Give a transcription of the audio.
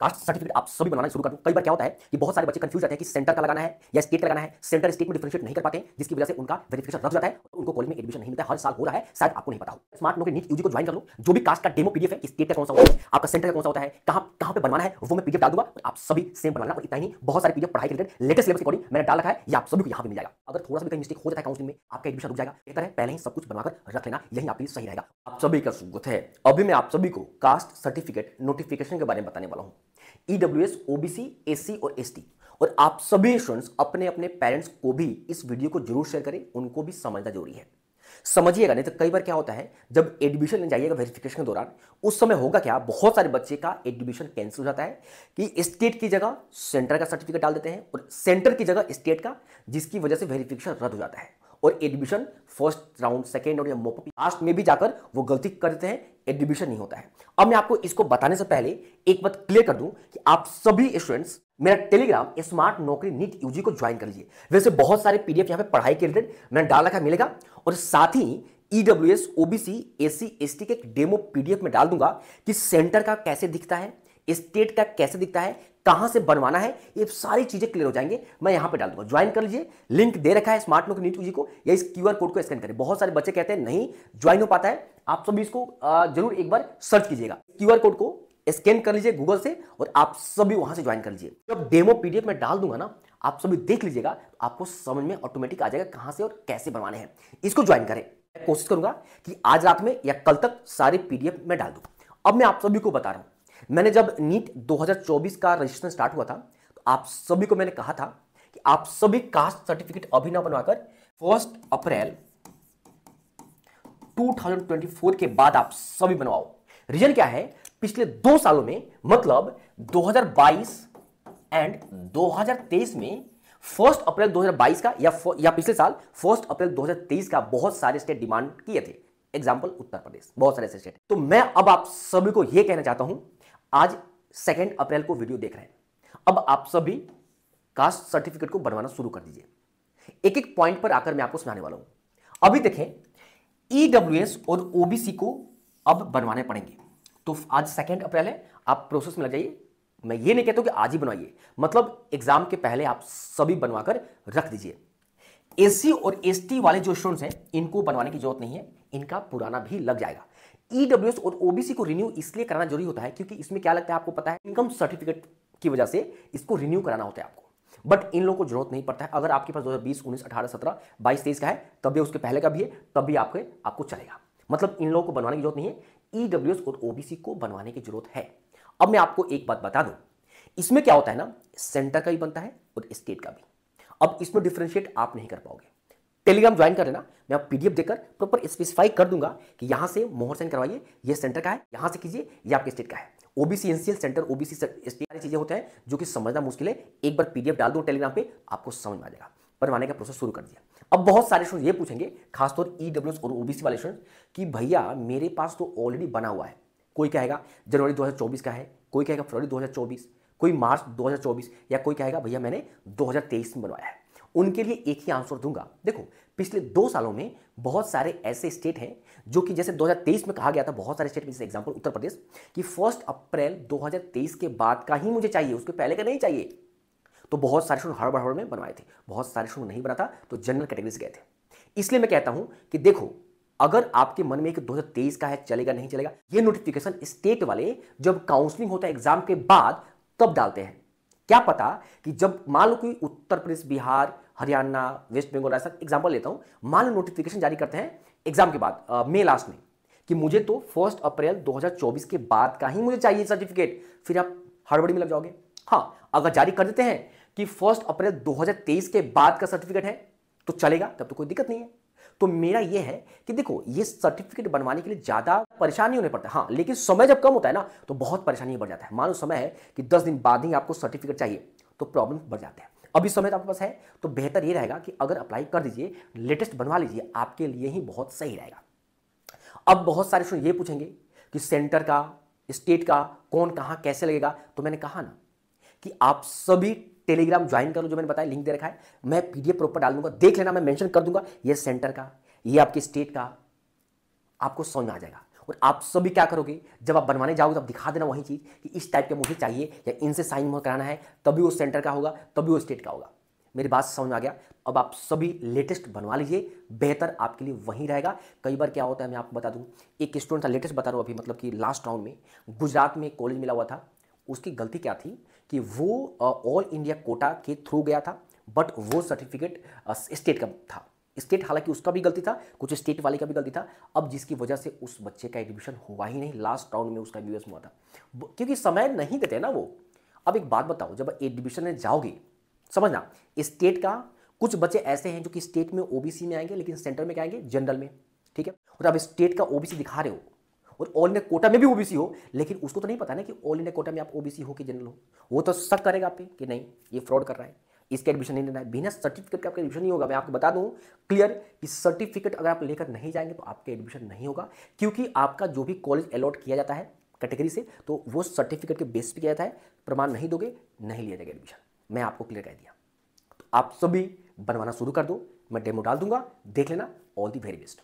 caste certificate आप सभी बनाना शुरू कर दूँ कई बार क्या होता है कि बहुत सारे बच्चे कंफ्यूज रहते हैं कि सेंटर का लगाना है या स्टेट का लगाना है सेंटर स्टेट में डिफ्रेंशिएट नहीं कर पाते जिसकी वजह से उनका वेरिफिकेशन रख जाता है उनको कॉलेज में एडमिशन नहीं मिलता हर साल हो रहा है शायद आपको नहीं पता हो स्मार्ट नौकरी नीट यूजी को ज्वाइन कर लो जो भी कास्ट का डेमो पीडीएफ है स्टेट का कौन सा होता है आपका सेंटर का कौन सा होता है कहाँ कहाँ पर बनाना है वो मैं पीडीएफ डाल दूंगा आप सभी सेम बनाना और इतना ही बहुत सारे पीडीएफ पढ़ाई के रिलेटेड लेटेस्ट सिलेबस अकॉर्डिंग मैंने डाल रखा है या आप सभी को यहाँ पर मिल जाएगा अगर थोड़ा सा भी मिस्टेक हो जाता है काउंसिलिंग में आपका एडमिशन रुक जाएगा बेहतर है पहले ही सब कुछ बनाकर रख लेना यही आपके लिए सही रहेगा आप सभी का स्वागत है अभी मैं आप सभी को कास्ट सर्टिफिकेट नोटिफिकेशन के बारे में बताने वाला हूँ ईडब्ल्यूएस एस ओबीसी एससी और एसटी और आप सभी स्टूडेंट्स अपने अपने पेरेंट्स को भी इस वीडियो को जरूर शेयर करें उनको भी समझना जरूरी है समझिएगा नहीं तो कई बार क्या होता है जब एडमिशन लेने जाइएगा वेरिफिकेशन के दौरान उस समय होगा क्या बहुत सारे बच्चे का एडमिशन कैंसिल हो जाता है कि स्टेट की जगह सेंटर का सर्टिफिकेट डाल देते हैं और सेंटर की जगह स्टेट का जिसकी वजह से वेरिफिकेशन रद्द हो जाता है और एडमिशन फर्स्ट राउंड सेकेंड और या लास्ट में भी जाकर वो गलती करते हैं एडमिशन नहीं होता है अब मैं आपको इसको बताने से पहले एक बात क्लियर कर दूं कि आप सभी स्टूडेंट्स मेरा Telegram smart Naukri NEET UG को ज्वाइन कर लीजिए वैसे बहुत सारे पीडीएफ यहाँ पे पढ़ाई के रिलेटेड मैंने डाल रखा मिलेगा और साथ ही EW S OBC S T के एक डेमो पीडीएफ में डाल दूंगा कि सेंटर का कैसे दिखता है स्टेट का कैसे दिखता है कहां से बनवाना है ये सारी चीज़ें क्लियर हो जाएंगे मैं यहां पे डाल दूंगा ज्वाइन कर लीजिए लिंक दे रखा है स्मार्ट नोक नीट जी को या इस क्यूआर कोड को स्कैन करें बहुत सारे बच्चे कहते हैं नहीं ज्वाइन हो पाता है आप सभी इसको जरूर एक बार सर्च कीजिएगा क्यूआर कोड को स्कैन कर लीजिए गूगल से और आप सभी वहां से ज्वाइन कर लीजिए जब डेमो पीडीएफ में डाल दूंगा ना आप सभी देख लीजिएगा आपको समझ में ऑटोमेटिक आ जाएगा कहां से और कैसे बनवाने हैं इसको ज्वाइन करें मैं कोशिश करूंगा कि आज रात में या कल तक सारे पीडीएफ में डाल दूँ अब मैं आप सभी को बता रहा हूं मैंने जब नीट 2024 का रजिस्ट्रेशन स्टार्ट हुआ था तो आप सभी को मैंने कहा था कि आप सभी कास्ट सर्टिफिकेट अभी ना बनवाकर फर्स्ट अप्रैल 2024 के बाद आप सभी बनवाओ रीजन क्या है पिछले दो सालों में मतलब 2022 एंड 2023 में फर्स्ट अप्रैल 2022 का या या पिछले साल फर्स्ट अप्रैल 2023 का बहुत सारे स्टेट डिमांड किए थे एग्जाम्पल उत्तर प्रदेश बहुत सारे स्टेट तो मैं अब आप सभी को यह कहना चाहता हूं आज सेकेंड अप्रैल को वीडियो देख रहे हैं अब आप सभी कास्ट सर्टिफिकेट को बनवाना शुरू कर दीजिए एक एक पॉइंट पर आकर मैं आपको सुनाने वाला हूं अभी देखें ईडब्ल्यू e और ओबीसी को अब बनवाने पड़ेंगे तो आज सेकेंड अप्रैल है आप प्रोसेस में लग जाइए मैं ये नहीं कहता कि आज ही बनवाइए मतलब एग्जाम के पहले आप सभी बनवाकर रख दीजिए एससी और एसटी वाले जो स्टूडेंट्स हैं इनको बनवाने की जरूरत नहीं है इनका पुराना भी लग जाएगा ईडब्ल्यू e और ओबीसी को रिन्यू इसलिए कराना जरूरी होता है क्योंकि इसमें क्या लगता है आपको पता है इनकम सर्टिफिकेट की वजह से इसको रिन्यू कराना होता है आपको बट इन लोगों को जरूरत नहीं पड़ता है अगर आपके पास 2020, 19, 18, 17, 22, 23 का है तब भी उसके पहले का भी है तब भी आपके आपको चलेगा मतलब इन लोगों को बनवाने की जरूरत नहीं है ईडब्ल्यू e और ओबीसी को बनवाने की जरूरत है अब मैं आपको एक बात बता दूं इसमें क्या होता है ना सेंटर का भी बनता है और स्टेट का भी अब इसमें डिफ्रेंशिएट आप नहीं कर पाओगे टेलीग्राम ज्वाइन कर लेना मैं आप पीडीएफ देकर प्रॉपर स्पेसिफाई कर दूंगा कि यहां से मोहर साइन करवाइए ये सेंटर का है यहां से कीजिए ये आपके स्टेट का है ओबीसी एनसीएल सेंटर ओबीसी सारी चीज़ें होते हैं जो कि समझना मुश्किल है एक बार पीडीएफ डाल दो टेलीग्राम पे आपको समझ में आ जाएगा बनवाने का प्रोसेस शुरू कर दिया अब बहुत सारे स्टूडेंट ये पूछेंगे खासतौर ई e और ओबीसी वाले स्टूडेंट कि भैया मेरे पास तो ऑलरेडी बना हुआ है कोई कहेगा जनवरी 2024 का है कोई कहेगा फरवरी 2024 कोई मार्च 2024 या कोई कहेगा भैया मैंने 2023 में बनवाया है उनके लिए एक ही आंसर दूंगा देखो पिछले दो सालों में बहुत सारे ऐसे स्टेट हैं जो कि जैसे 2023 में कहा गया था बहुत सारे स्टेट में जैसे एग्जाम्पल उत्तर प्रदेश कि फर्स्ट अप्रैल 2023 के बाद का ही मुझे चाहिए उसके पहले का नहीं चाहिए तो बहुत सारे शुरू हड़बड़ हड़बड़ में बनवाए थे बहुत सारे शुरू नहीं बना था तो जनरल कैटेगरी से गए थे इसलिए मैं कहता हूं कि देखो अगर आपके मन में एक 2023 का है चलेगा नहीं चलेगा ये नोटिफिकेशन स्टेट वाले जब काउंसलिंग होता है एग्जाम के बाद तब डालते हैं क्या पता कि जब मान लो कि उत्तर प्रदेश बिहार हरियाणा वेस्ट बंगाल ऐसा एग्जाम्पल लेता हूँ मान लो नोटिफिकेशन जारी करते हैं एग्जाम के बाद मे लास्ट में कि मुझे तो फर्स्ट अप्रैल 2024 के बाद का ही मुझे चाहिए सर्टिफिकेट फिर आप हड़बड़ी में लग जाओगे हाँ अगर जारी कर देते हैं कि फर्स्ट अप्रैल 2023 के बाद का सर्टिफिकेट है तो चलेगा तब तो कोई दिक्कत नहीं है तो मेरा ये है कि देखो ये सर्टिफिकेट बनवाने के लिए ज़्यादा परेशानी होने पड़ता है हाँ लेकिन समय जब कम होता है ना तो बहुत परेशानी बढ़ जाता है मानो समय है कि दस दिन बाद ही आपको सर्टिफिकेट चाहिए तो प्रॉब्लम बढ़ जाता है अभी समय तो आपके पास है तो बेहतर ये रहेगा कि अगर अप्लाई कर दीजिए लेटेस्ट बनवा लीजिए आपके लिए ही बहुत सही रहेगा अब बहुत सारे स्टूडेंट ये पूछेंगे कि सेंटर का स्टेट का कौन कहाँ कैसे लगेगा तो मैंने कहा ना कि आप सभी टेलीग्राम ज्वाइन कर लो जो मैंने बताया लिंक दे रखा है मैं पीडीएफ प्रॉपर डाल दूंगा देख लेना मैं मेंशन कर दूंगा ये सेंटर का ये आपके स्टेट का आपको समझ आ जाएगा और आप सभी क्या करोगे जब आप बनवाने जाओगे तो आप दिखा देना वही चीज़ कि इस टाइप के मुझे चाहिए या इनसे साइन मोहर कराना है तभी वो सेंटर का होगा तभी वो स्टेट का होगा मेरी बात समझ में आ गया अब आप सभी लेटेस्ट बनवा लीजिए बेहतर आपके लिए वहीं रहेगा कई बार क्या होता है मैं आपको बता दूं एक स्टूडेंट था लेटेस्ट बता रहा हूँ अभी मतलब कि लास्ट राउंड में गुजरात में कॉलेज मिला हुआ था उसकी गलती क्या थी कि वो ऑल इंडिया कोटा के थ्रू गया था बट वो सर्टिफिकेट स्टेट का था स्टेट हालांकि उसका भी गलती था कुछ स्टेट वाले का भी गलती था अब जिसकी वजह से उस बच्चे का एडमिशन हुआ ही नहीं लास्ट राउंड में उसका एडमिशन हुआ था क्योंकि समय नहीं देते ना वो अब एक बात बताओ जब एडमिशन में जाओगे समझना स्टेट का कुछ बच्चे ऐसे हैं जो कि स्टेट में ओबीसी में आएंगे लेकिन सेंटर में क्या आएंगे जनरल में ठीक है और अब स्टेट का ओबीसी दिखा रहे हो और ऑल इंडिया कोटा में भी ओबीसी हो लेकिन उसको तो नहीं पता ना कि ऑल इंडिया कोटा में आप ओबीसी हो कि जनरल हो वो तो शक करेगा आप पे कि नहीं ये फ्रॉड कर रहा है इसका एडमिशन नहीं लेना है बिना सर्टिफिकेट के आपका एडमिशन नहीं होगा मैं आपको बता दूं क्लियर कि सर्टिफिकेट अगर आप लेकर नहीं जाएंगे तो आपका एडमिशन नहीं होगा क्योंकि आपका जो भी कॉलेज अलॉट किया जाता है कैटेगरी से तो वो सर्टिफिकेट के बेस पर किया जाता है प्रमाण नहीं दोगे नहीं लिया जाएगा एडमिशन मैं आपको क्लियर कह दिया तो आप सभी बनवाना शुरू कर दो मैं डेमो डाल दूंगा देख लेना ऑल दी वेरी बेस्ट